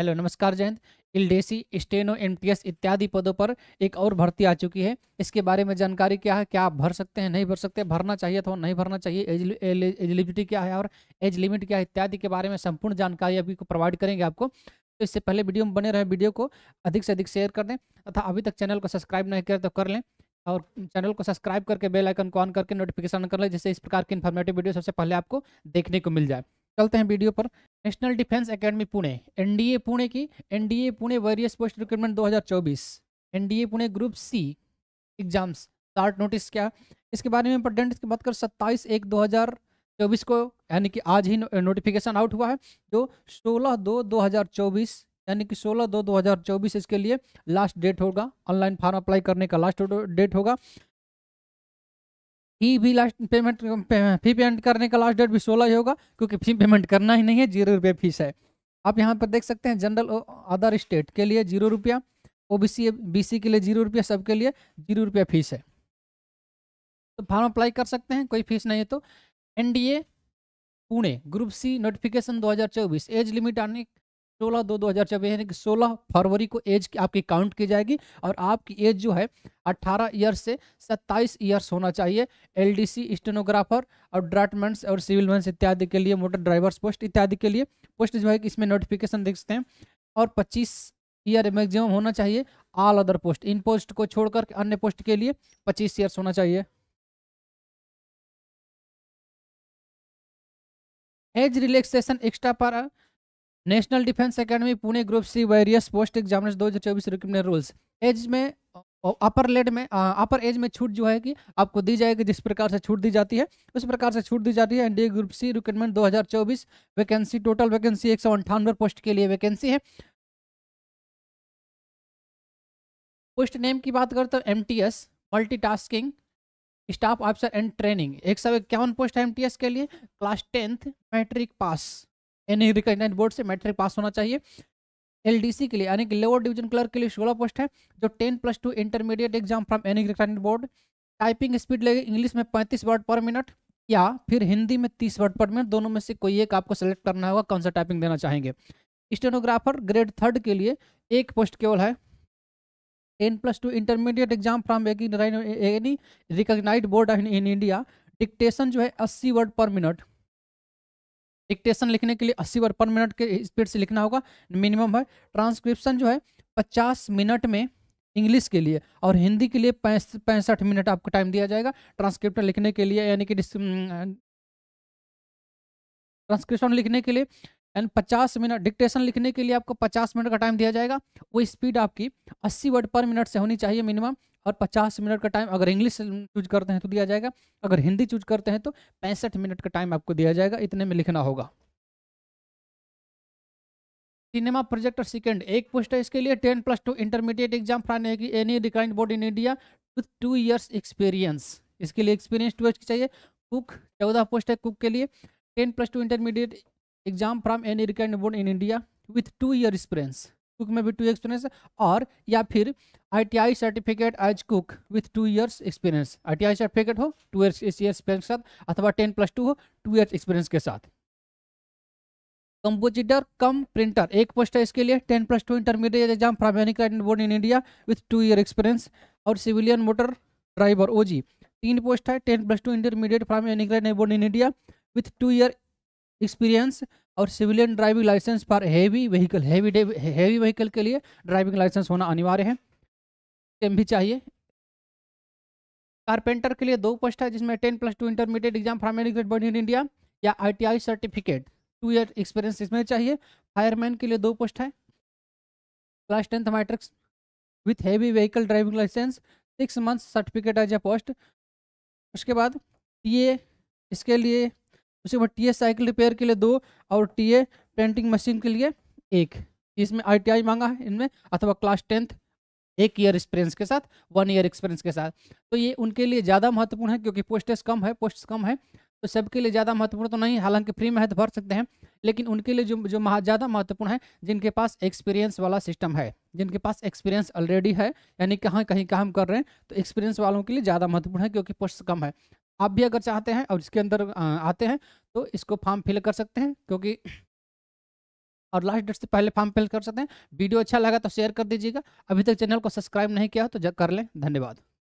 hello नमस्कार Jayant इलडेसी steno MTS इत्यादि पदों पर एक और भर्ती आ चुकी है इसके बारे में जानकारी क्या है क्या आप भर सकते हैं नहीं भर सकते भरना चाहिए तो नहीं भरना चाहिए एलिजिबिलिटी क्या है और एज लिमिट क्या है इत्यादि के बारे में संपूर्ण जानकारी अभी प्रोवाइड करेंगे आपको तो इससे पहले वीडियो में बने रहे वीडियो को अधिक से अधिक शेयर कर दें तथा अभी तक चैनल को सब्सक्राइब नहीं करें तो कर लें और चैनल को सब्सक्राइब करके बेल आइकन को ऑन करके नोटिफिकेशन कर लें जिससे इस प्रकार की इन्फॉर्मेटिव वीडियो सबसे पहले आपको देखने को मिल जाए चलते हैं वीडियो पर National Defence Academy Pune NDA Pune की NDA Pune various post recruitment 2024 NDA Pune group C exams start notice क्या इसके बारे में इंपोर्टेंट इसकी बात कर सत्ताईस एक 2024 को यानी कि आज ही नोटिफिकेशन आउट हुआ है जो सोलह दो 2024 यानी कि 16 दो 2024 इसके लिए लास्ट डेट होगा ऑनलाइन फॉर्म अप्लाई करने का लास्ट डेट होगा ई भी लास्ट पेमेंट फी पेमेंट करने का लास्ट डेट भी सोलह ही होगा क्योंकि फी पेमेंट करना ही नहीं है जीरो रुपये फीस है आप यहाँ पर देख सकते हैं जनरल अदर स्टेट के लिए जीरो रुपया O B C B C के लिए जीरो रुपया सबके लिए जीरो रुपया फीस है तो फॉर्म अप्लाई कर सकते हैं कोई फीस नहीं है तो N D A Pune group C notification 2024 age limit आने सोलह दो दो हज़ार चौबीस यानी कि सोलह फरवरी को एज आपकी काउंट की जाएगी और आपकी एज जो है अट्ठारह ईयर्स से सत्ताईस ईयर्स होना चाहिए एलडीसी स्टेनोग्राफर और ड्राटमेंट्स और सिविल मैंस इत्यादि के लिए मोटर ड्राइवर्स पोस्ट इत्यादि के लिए पोस्ट जो है कि इसमें नोटिफिकेशन देख सकते हैं और पच्चीस ईयर मैक्सिमम होना चाहिए all other post in post को छोड़कर अन्य पोस्ट के लिए पच्चीस ईयर्स होना चाहिए एज रिलैक्सेशन एक्स्ट्रा पर National Defence Academy Pune group C various post examination दो हज़ार चौबीस रिक्रूटमेंट रूल्स एज में अपर लेड में अपर एज में छूट जो है कि आपको दी जाएगी जिस प्रकार से छूट दी जाती है उस प्रकार से छूट दी जाती है NDA group C recruitment 2024 vacancy total vacancy एक पोस्ट के लिए वैकेंसी है पोस्ट नेम की बात करते M T S multi tasking staff officer and training एक सौ इक्यावन पोस्ट है एम के लिए class tenth matric pass any recognise board से मैट्रिक पास होना चाहिए एलडीसी के लिए यानी कि लोअर डिवीजन क्लर्क के लिए सोलह पोस्ट है जो ten plus two intermediate exam from any recognise board typing speed लगेगी इंग्लिश में पैंतीस वर्ड पर मिनट या फिर हिंदी में तीस वर्ड पर मिनट दोनों में से कोई एक आपको सेलेक्ट करना होगा कौन सा टाइपिंग देना चाहेंगे स्टेनोग्राफर ग्रेड थर्ड के लिए एक पोस्ट केवल है ten plus two intermediate exam from any recognise board in India dictation जो है अस्सी वर्ड पर मिनट डिक्टेशन लिखने के लिए अस्सी वर्ड पर मिनट के स्पीड से लिखना होगा मिनिमम है ट्रांसक्रिप्शन जो है पचास मिनट में इंग्लिश के लिए और हिंदी के लिए पैंसठ मिनट आपको टाइम दिया जाएगा ट्रांसक्रिप्ट लिखने के लिए यानी कि ट्रांसक्रिप्शन लिखने के लिए एंड पचास मिनट डिक्टेशन लिखने के लिए आपको पचास मिनट का टाइम दिया जाएगा वो स्पीड आपकी अस्सी वर्ड पर मिनट से होनी चाहिए मिनिमम और 50 मिनट का टाइम अगर इंग्लिश चूज करते हैं तो दिया जाएगा अगर हिंदी चूज करते हैं तो पैंसठ मिनट का टाइम आपको दिया जाएगा इतने में लिखना होगा सिनेमा प्रोजेक्टर सेकेंड एक पोस्ट है इसके लिए ten plus two intermediate exam from any recognise board in India with two years experience इसके लिए एक्सपीरियंस टू ईयर्स चाहिए कुक चौदह पोस्ट है कुक के लिए ten plus two intermediate exam from any recognise board in India with two year experience cook में भी two experience और या फिर ITI certificate as cook with two years experience ITI certificate हो टू इयर्स एक्सपीरियंस के साथ अथवा ten plus two हो टू इयर्स एक्सपीरियंस के साथ कंपोजिटर कम प्रिंटर एक पोस्ट है इसके लिए ten plus two intermediate exam from board in India with two year experience और सिविलियन मोटर ड्राइवर ओ तीन पोस्ट है ten plus two intermediate from board in India with two year experience और civilian driving licence for heavy vehicle heavy heavy vehicle के लिए driving licence होना अनिवार्य है एम भी चाहिए कारपेंटर के लिए दो पोस्ट है जिसमें ten plus two intermediate exam from any in India या I certificate two year experience इसमें चाहिए फायरमैन के लिए दो पोस्ट है class tenth matrix with heavy vehicle driving licence six month certificate as a post उसके बाद ये इसके लिए उसके बाद टी साइकिल रिपेयर के लिए दो और टी प्रिंटिंग मशीन के लिए एक इसमें आई मांगा है इनमें अथवा क्लास टेंथ एक ईयर एक्सपीरियंस के साथ वन ईयर एक्सपीरियंस के साथ तो ये उनके लिए ज़्यादा महत्वपूर्ण है क्योंकि पोस्टेस कम है पोस्ट कम है तो सबके लिए ज़्यादा महत्वपूर्ण तो नहीं हालांकि फ्री में है तो भर सकते हैं लेकिन उनके लिए जो जो ज़्यादा महत्वपूर्ण है जिनके पास एक्सपीरियंस वाला सिस्टम है जिनके पास एक्सपीरियंस ऑलरेडी है यानी कहाँ कहीं काम कर रहे हैं तो एक्सपीरियंस वालों के लिए ज़्यादा महत्वपूर्ण है क्योंकि पोस्ट कम है आप भी अगर चाहते हैं और इसके अंदर आते हैं तो इसको फॉर्म फिल कर सकते हैं क्योंकि और लास्ट डेट से पहले फॉर्म फिल कर सकते हैं वीडियो अच्छा लगा तो शेयर कर दीजिएगा अभी तक चैनल को सब्सक्राइब नहीं किया तो कर लें धन्यवाद